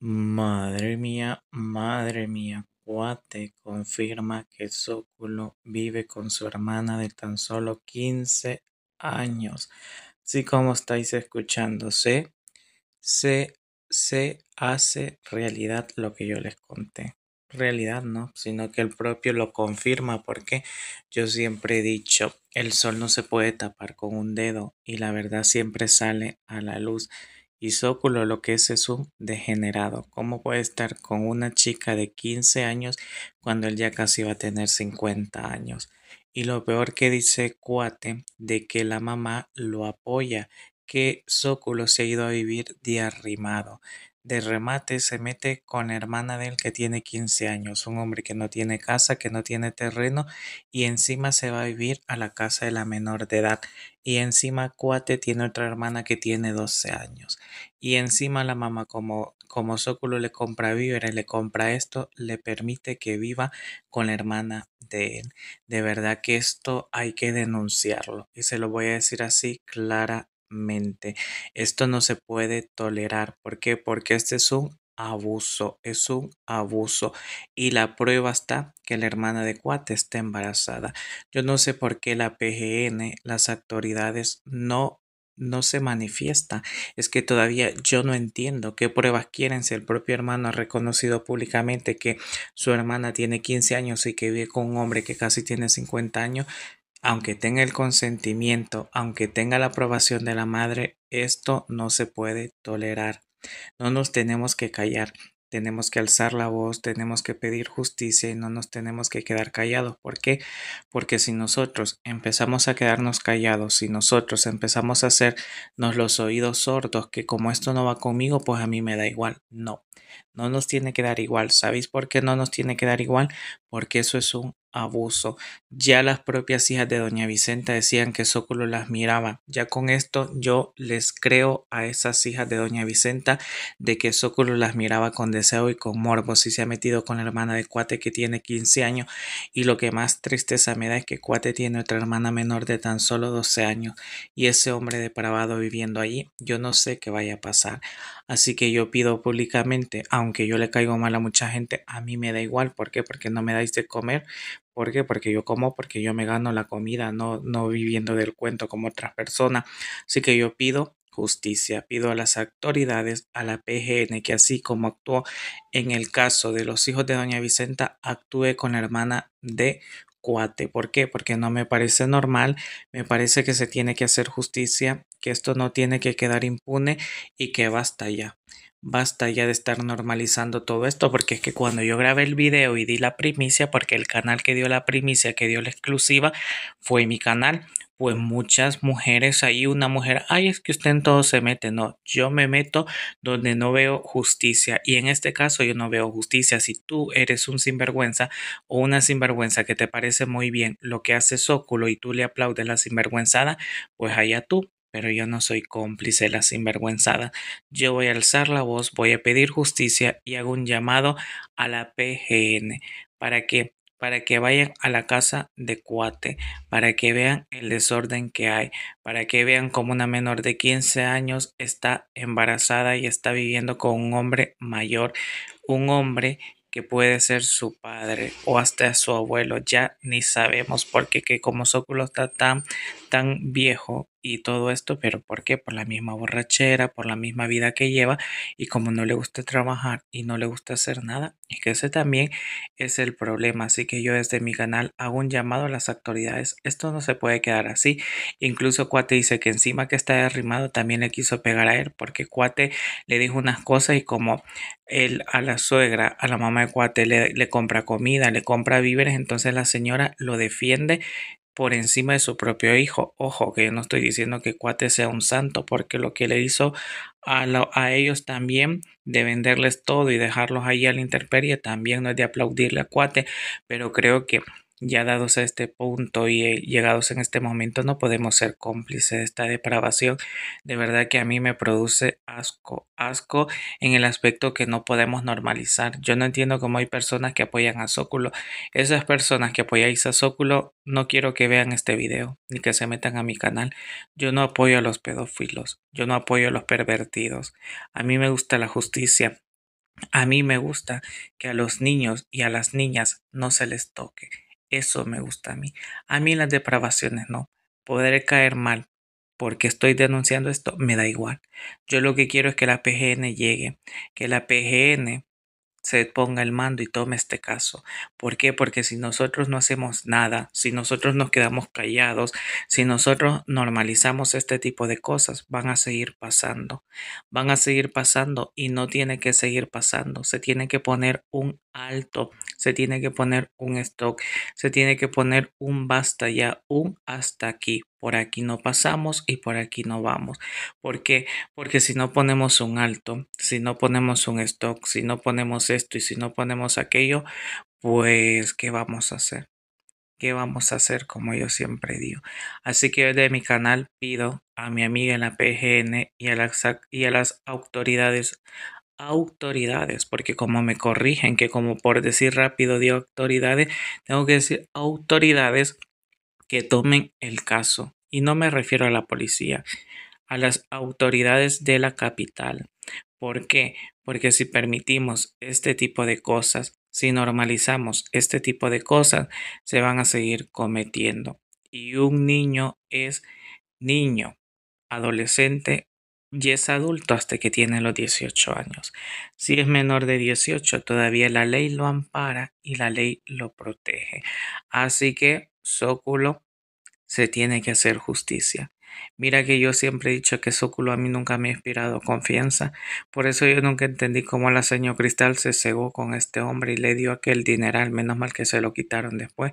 Madre mía, madre mía, Cuate confirma que Zóculo vive con su hermana de tan solo 15 años. Sí, como estáis escuchando? se, se hace realidad lo que yo les conté. Realidad no, sino que el propio lo confirma porque yo siempre he dicho, el sol no se puede tapar con un dedo y la verdad siempre sale a la luz y Zóculo lo que es es degenerado. ¿Cómo puede estar con una chica de 15 años cuando él ya casi va a tener 50 años? Y lo peor que dice Cuate de que la mamá lo apoya, que Zóculo se ha ido a vivir de arrimado de remate se mete con la hermana de él que tiene 15 años, un hombre que no tiene casa, que no tiene terreno y encima se va a vivir a la casa de la menor de edad y encima Cuate tiene otra hermana que tiene 12 años y encima la mamá como como Zóculo le compra víveres, le compra esto, le permite que viva con la hermana de él. De verdad que esto hay que denunciarlo y se lo voy a decir así clara mente. Esto no se puede tolerar. ¿Por qué? Porque este es un abuso, es un abuso. Y la prueba está que la hermana de Cuate está embarazada. Yo no sé por qué la PGN, las autoridades no no se manifiesta. Es que todavía yo no entiendo qué pruebas quieren si el propio hermano ha reconocido públicamente que su hermana tiene 15 años y que vive con un hombre que casi tiene 50 años aunque tenga el consentimiento, aunque tenga la aprobación de la madre, esto no se puede tolerar. No nos tenemos que callar, tenemos que alzar la voz, tenemos que pedir justicia y no nos tenemos que quedar callados. ¿Por qué? Porque si nosotros empezamos a quedarnos callados, si nosotros empezamos a hacernos los oídos sordos, que como esto no va conmigo, pues a mí me da igual. No. No nos tiene que dar igual. ¿Sabéis por qué no nos tiene que dar igual? Porque eso es un abuso. Ya las propias hijas de doña Vicenta decían que Sóculo las miraba. Ya con esto yo les creo a esas hijas de doña Vicenta de que Sóculo las miraba con deseo y con morbo. Si se ha metido con la hermana de Cuate que tiene 15 años y lo que más tristeza me da es que Cuate tiene otra hermana menor de tan solo 12 años y ese hombre depravado viviendo allí, yo no sé qué vaya a pasar. Así que yo pido públicamente aunque yo le caigo mal a mucha gente, a mí me da igual. ¿Por qué? Porque no me dais de comer. ¿Por qué? Porque yo como, porque yo me gano la comida, no, no viviendo del cuento como otras personas. Así que yo pido justicia. Pido a las autoridades, a la PGN, que así como actuó en el caso de los hijos de doña Vicenta, actúe con la hermana de Cuate. ¿Por qué? Porque no me parece normal, me parece que se tiene que hacer justicia, que esto no tiene que quedar impune y que basta ya basta ya de estar normalizando todo esto, porque es que cuando yo grabé el video y di la primicia, porque el canal que dio la primicia, que dio la exclusiva, fue mi canal, pues muchas mujeres hay una mujer, ay, es que usted en todo se mete, no, yo me meto donde no veo justicia y en este caso yo no veo justicia, si tú eres un sinvergüenza o una sinvergüenza que te parece muy bien lo que hace óculo y tú le aplaudes la sinvergüenzada, pues allá tú, pero yo no soy cómplice de la sinvergüenzada. Yo voy a alzar la voz, voy a pedir justicia y hago un llamado a la PGN para que para que vayan a la casa de cuate, para que vean el desorden que hay, para que vean cómo una menor de 15 años está embarazada y está viviendo con un hombre mayor, un hombre que puede ser su padre o hasta su abuelo, ya ni sabemos porque que como Sóculo está tan, tan viejo y todo esto, pero ¿por qué? Por la misma borrachera, por la misma vida que lleva y como no le gusta trabajar y no le gusta hacer nada, y que ese también es el problema. Así que yo desde mi canal hago un llamado a las autoridades. Esto no se puede quedar así. Incluso Cuate dice que encima que está derrimado también le quiso pegar a él porque Cuate le dijo unas cosas y como él a la suegra, a la mamá de Cuate le, le compra comida, le compra víveres, entonces la señora lo defiende por encima de su propio hijo. Ojo, que yo no estoy diciendo que Cuate sea un santo, porque lo que le hizo a, a ellos también de venderles todo y dejarlos ahí a la intemperie también no es de aplaudirle a Cuate, pero creo que ya dados a este punto y eh, llegados en este momento no podemos ser cómplices de esta depravación. De verdad que a mí me produce asco, asco en el aspecto que no podemos normalizar. Yo no entiendo cómo hay personas que apoyan a Sóculo. Esas personas que apoyáis a Sóculo no quiero que vean este video ni que se metan a mi canal. Yo no apoyo a los pedófilos, yo no apoyo a los pervertidos. A mí me gusta la justicia. A mí me gusta que a los niños y a las niñas no se les toque. Eso me gusta a mí. A mí las depravaciones no. Poder caer mal porque estoy denunciando esto, me da igual. Yo lo que quiero es que la PGN llegue, que la PGN se ponga el mando y tome este caso. ¿Por qué? Porque si nosotros no hacemos nada, si nosotros nos quedamos callados, si nosotros normalizamos este tipo de cosas, van a seguir pasando, van a seguir pasando y no tiene que seguir pasando. Se tiene que poner un alto, se tiene que poner un stock se tiene que poner un basta ya, un hasta aquí por aquí no pasamos y por aquí no vamos. ¿Por qué? Porque si no ponemos un alto, si no ponemos un stock, si no ponemos esto y si no ponemos aquello, pues ¿qué vamos a hacer? ¿Qué vamos a hacer? Como yo siempre digo. Así que desde mi canal pido a mi amiga en la PGN y a las, y a las autoridades autoridades, porque como me corrigen que como por decir rápido de autoridades, tengo que decir autoridades, que tomen el caso. Y no me refiero a la policía, a las autoridades de la capital. ¿Por qué? Porque si permitimos este tipo de cosas, si normalizamos este tipo de cosas, se van a seguir cometiendo. Y un niño es niño, adolescente y es adulto hasta que tiene los 18 años. Si es menor de 18, todavía la ley lo ampara y la ley lo protege. Así que, Sóculo se tiene que hacer justicia. Mira que yo siempre he dicho que Súculo a mí nunca me ha inspirado confianza. Por eso yo nunca entendí cómo la señor Cristal se cegó con este hombre y le dio aquel dineral. Menos mal que se lo quitaron después.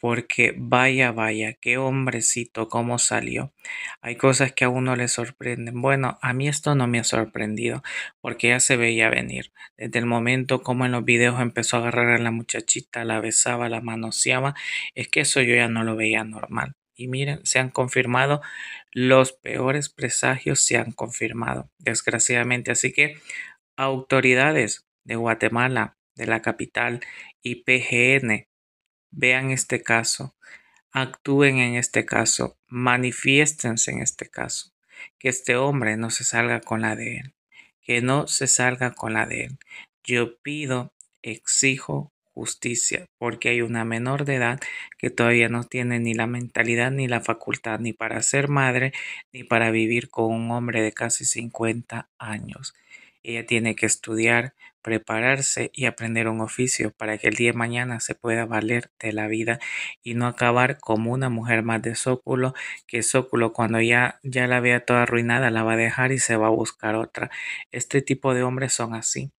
Porque vaya, vaya, qué hombrecito, cómo salió. Hay cosas que a uno le sorprenden. Bueno, a mí esto no me ha sorprendido porque ya se veía venir. Desde el momento como en los videos empezó a agarrar a la muchachita, la besaba, la manoseaba, es que eso yo ya no lo veía normal. Y miren, se han confirmado, los peores presagios se han confirmado, desgraciadamente. Así que autoridades de Guatemala, de la capital y PGN, vean este caso, actúen en este caso, manifiéstense en este caso, que este hombre no se salga con la de él, que no se salga con la de él. Yo pido, exijo justicia, porque hay una menor de edad que todavía no tiene ni la mentalidad ni la facultad ni para ser madre ni para vivir con un hombre de casi 50 años. Ella tiene que estudiar, prepararse y aprender un oficio para que el día de mañana se pueda valer de la vida y no acabar como una mujer más de Zóculo, que Zóculo cuando ya, ya la vea toda arruinada la va a dejar y se va a buscar otra. Este tipo de hombres son así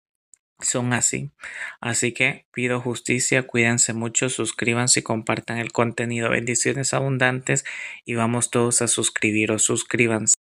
son así. Así que pido justicia, cuídense mucho, suscríbanse y compartan el contenido. Bendiciones abundantes y vamos todos a suscribiros, suscríbanse.